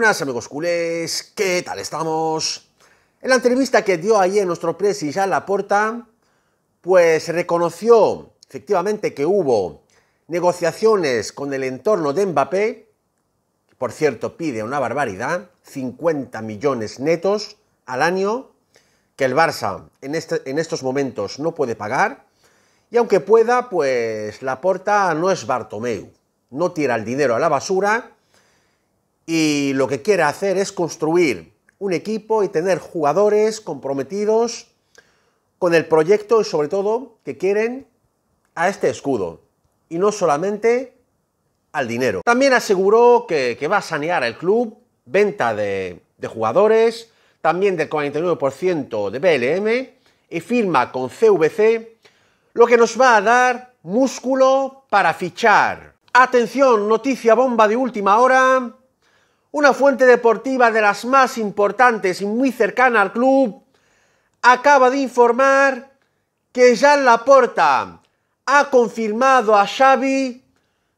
buenas amigos culés, ¿qué tal estamos? En la entrevista que dio ayer nuestro presi la Laporta, pues reconoció efectivamente que hubo negociaciones con el entorno de Mbappé, que por cierto pide una barbaridad, 50 millones netos al año, que el Barça en, este, en estos momentos no puede pagar, y aunque pueda, pues la porta no es Bartomeu, no tira el dinero a la basura, y lo que quiere hacer es construir un equipo y tener jugadores comprometidos con el proyecto y sobre todo que quieren a este escudo y no solamente al dinero. También aseguró que, va a sanear el club, venta de, de jugadores, también del 49% de BLM y firma con CVC, lo que nos va a dar músculo para fichar. Atención, noticia bomba de última hora una fuente deportiva de las más importantes y muy cercana al club, acaba de informar que Jan Laporta ha confirmado a Xavi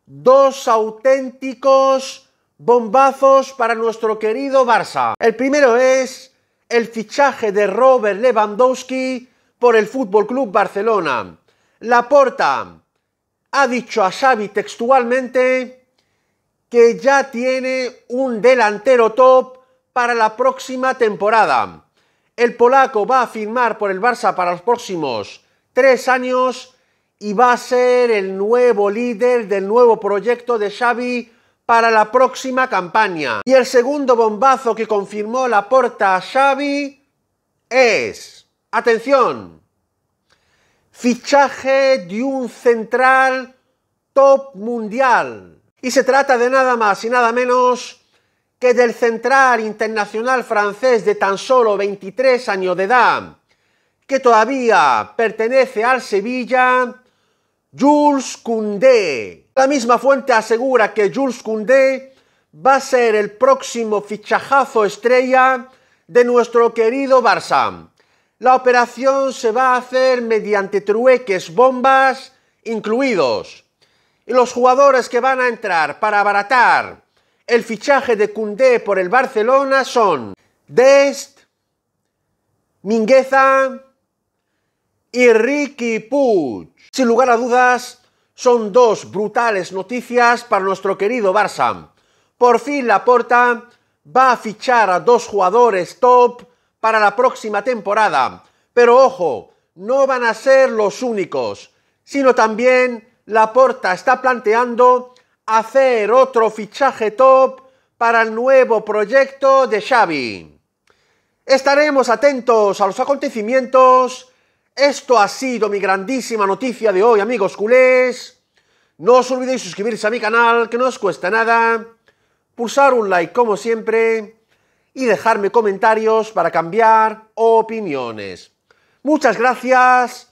dos auténticos bombazos para nuestro querido Barça. El primero es el fichaje de Robert Lewandowski por el Fútbol Club Barcelona. Laporta ha dicho a Xavi textualmente que ya tiene un delantero top para la próxima temporada. El polaco va a firmar por el Barça para los próximos tres años y va a ser el nuevo líder del nuevo proyecto de Xavi para la próxima campaña. Y el segundo bombazo que confirmó la porta a Xavi es, atención, fichaje de un central top mundial y se trata de nada más y nada menos que del central internacional francés de tan solo 23 años de edad, que todavía pertenece al Sevilla, Jules Koundé. La misma fuente asegura que Jules Koundé va a ser el próximo fichajazo estrella de nuestro querido Barça. La operación se va a hacer mediante trueques bombas incluidos y los jugadores que van a entrar para abaratar el fichaje de Cundé por el Barcelona son Dest, Mingueza y Ricky Puig. Sin lugar a dudas, son dos brutales noticias para nuestro querido Barça. Por fin Laporta va a fichar a dos jugadores top para la próxima temporada. Pero ojo, no van a ser los únicos, sino también la Porta está planteando hacer otro fichaje top para el nuevo proyecto de Xavi. Estaremos atentos a los acontecimientos. Esto ha sido mi grandísima noticia de hoy, amigos culés. No os olvidéis suscribirse a mi canal, que no os cuesta nada. Pulsar un like como siempre. Y dejarme comentarios para cambiar opiniones. Muchas gracias